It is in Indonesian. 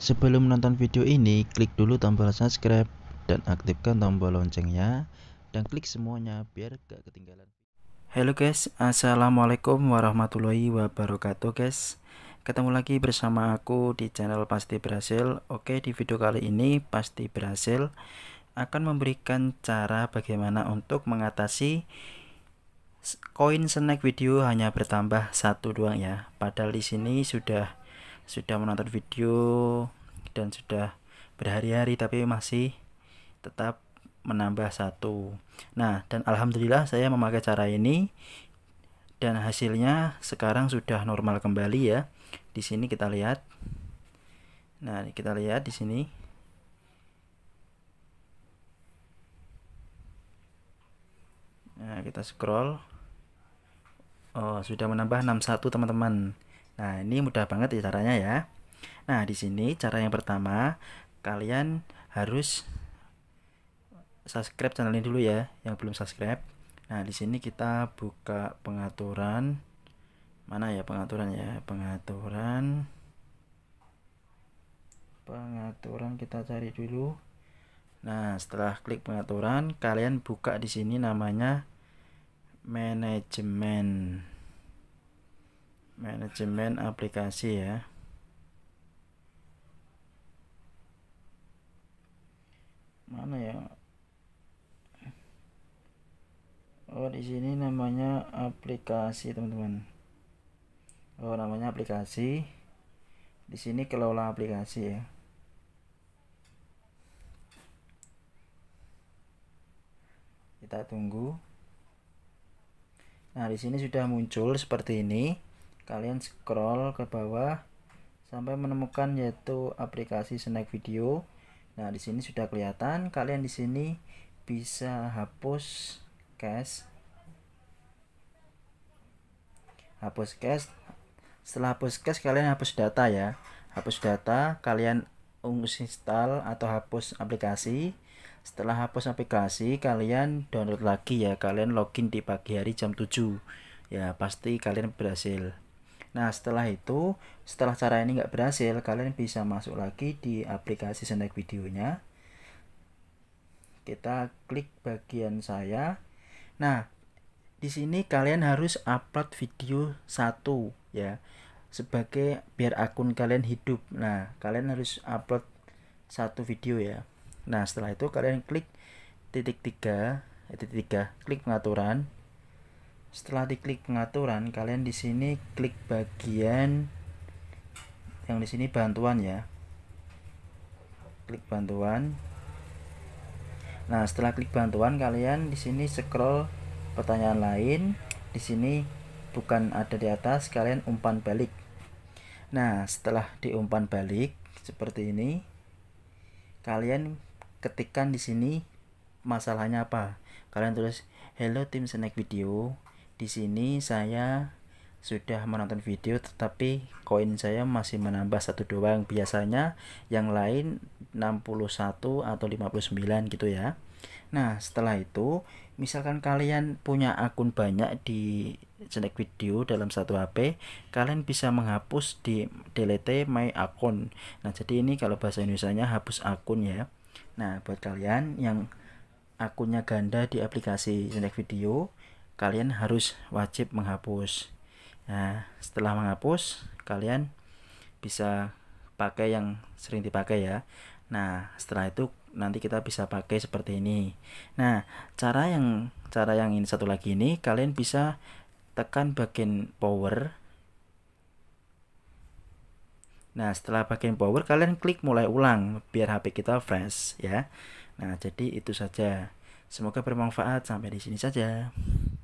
Sebelum menonton video ini, klik dulu tombol subscribe dan aktifkan tombol loncengnya dan klik semuanya biar gak ketinggalan. Halo guys, Assalamualaikum warahmatullahi wabarakatuh guys Ketemu lagi bersama aku di channel Pasti Berhasil Oke, di video kali ini Pasti Berhasil akan memberikan cara bagaimana untuk mengatasi koin snack video hanya bertambah satu doang ya. Padahal di sini sudah sudah menonton video dan sudah berhari-hari tapi masih tetap menambah satu. Nah, dan alhamdulillah saya memakai cara ini dan hasilnya sekarang sudah normal kembali ya. Di sini kita lihat. Nah, kita lihat di sini. Nah, kita scroll. Oh, sudah menambah 61 teman-teman. Nah, ini mudah banget ya caranya ya. Nah, di sini cara yang pertama, kalian harus subscribe channel ini dulu ya, yang belum subscribe. Nah, di sini kita buka pengaturan. Mana ya pengaturan ya? Pengaturan pengaturan kita cari dulu. Nah, setelah klik pengaturan, kalian buka di sini namanya manajemen manajemen aplikasi ya mana ya oh di sini namanya aplikasi teman-teman oh namanya aplikasi di sini kelola aplikasi ya kita tunggu Nah, di sini sudah muncul seperti ini kalian scroll ke bawah sampai menemukan yaitu aplikasi snack video nah di sini sudah kelihatan kalian di sini bisa hapus cache hapus cache setelah hapus cache kalian hapus data ya hapus data kalian uninstall atau hapus aplikasi setelah hapus aplikasi kalian download lagi ya kalian login di pagi hari jam 7 ya pasti kalian berhasil Nah setelah itu setelah cara ini nggak berhasil kalian bisa masuk lagi di aplikasi snack videonya. Kita klik bagian saya. Nah di sini kalian harus upload video satu ya sebagai biar akun kalian hidup. Nah kalian harus upload satu video ya. Nah setelah itu kalian klik titik tiga, eh, titik tiga, klik pengaturan setelah diklik pengaturan kalian di sini klik bagian yang di sini bantuan ya klik bantuan nah setelah klik bantuan kalian di sini scroll pertanyaan lain di sini bukan ada di atas kalian umpan balik nah setelah diumpan balik seperti ini kalian ketikkan di sini masalahnya apa kalian tulis hello tim snack video di sini saya sudah menonton video tetapi koin saya masih menambah satu doang biasanya yang lain 61 atau 59 gitu ya nah setelah itu misalkan kalian punya akun banyak di snack video dalam satu HP kalian bisa menghapus di delete my akun nah jadi ini kalau bahasa Indonesia nya hapus akun ya nah buat kalian yang akunnya ganda di aplikasi snack video kalian harus wajib menghapus. Nah, setelah menghapus, kalian bisa pakai yang sering dipakai ya. Nah, setelah itu nanti kita bisa pakai seperti ini. Nah, cara yang cara yang ini satu lagi ini kalian bisa tekan bagian power. Nah, setelah bagian power kalian klik mulai ulang biar HP kita fresh ya. Nah, jadi itu saja. Semoga bermanfaat. Sampai di sini saja.